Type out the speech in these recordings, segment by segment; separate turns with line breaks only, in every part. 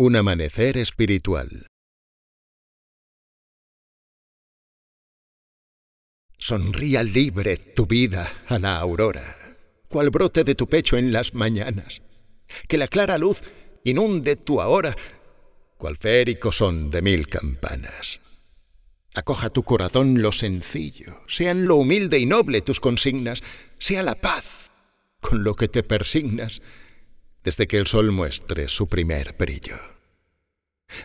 Un amanecer espiritual. Sonría libre tu vida a la aurora,
cual brote de tu pecho en las mañanas. Que la clara luz inunde tu ahora, cual férico son de mil campanas. Acoja tu corazón lo sencillo, sean lo humilde y noble tus consignas, sea la paz con lo que te persignas desde que el sol muestre su primer brillo.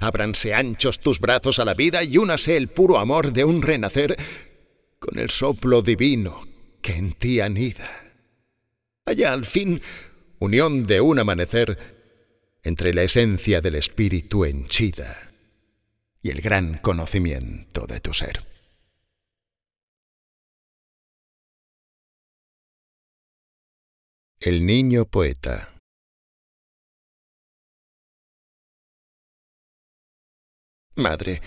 Ábranse anchos tus brazos a la vida y únase el puro amor de un renacer con el soplo divino que en ti anida. Allá al fin, unión de un amanecer entre la esencia
del espíritu henchida y el gran conocimiento de tu ser. El niño poeta Madre,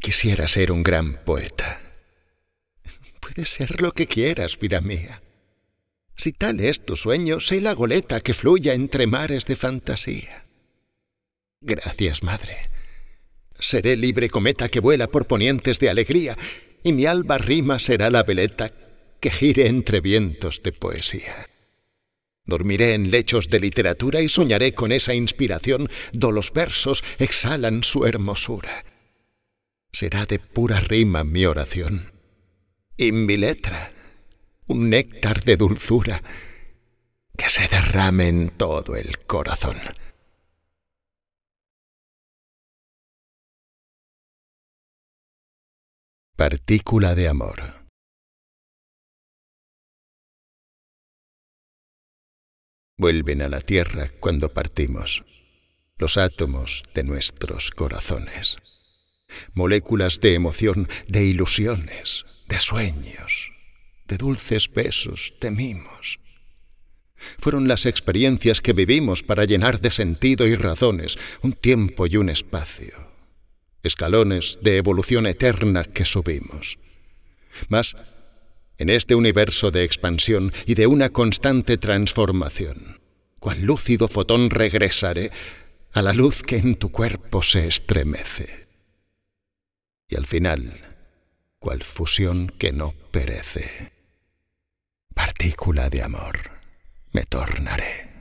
quisiera ser un
gran poeta. Puedes ser lo que quieras, vida mía. Si tal es tu sueño, sé la goleta que fluya entre mares de fantasía. Gracias, madre. Seré libre cometa que vuela por ponientes de alegría, y mi alba rima será la veleta que gire entre vientos de poesía. Dormiré en lechos de literatura y soñaré con esa inspiración do los versos exhalan su hermosura. Será de pura rima mi oración. Y mi letra, un néctar de
dulzura que se derrame en todo el corazón. Partícula de amor. vuelven a la Tierra cuando partimos,
los átomos de nuestros corazones, moléculas de emoción, de ilusiones, de sueños, de dulces besos, temimos. Fueron las experiencias que vivimos para llenar de sentido y razones un tiempo y un espacio, escalones de evolución eterna que subimos en este universo de expansión y de una constante transformación. Cual lúcido fotón regresaré a la luz que en tu cuerpo se estremece. Y al final, cual fusión que no perece. Partícula de amor,
me tornaré.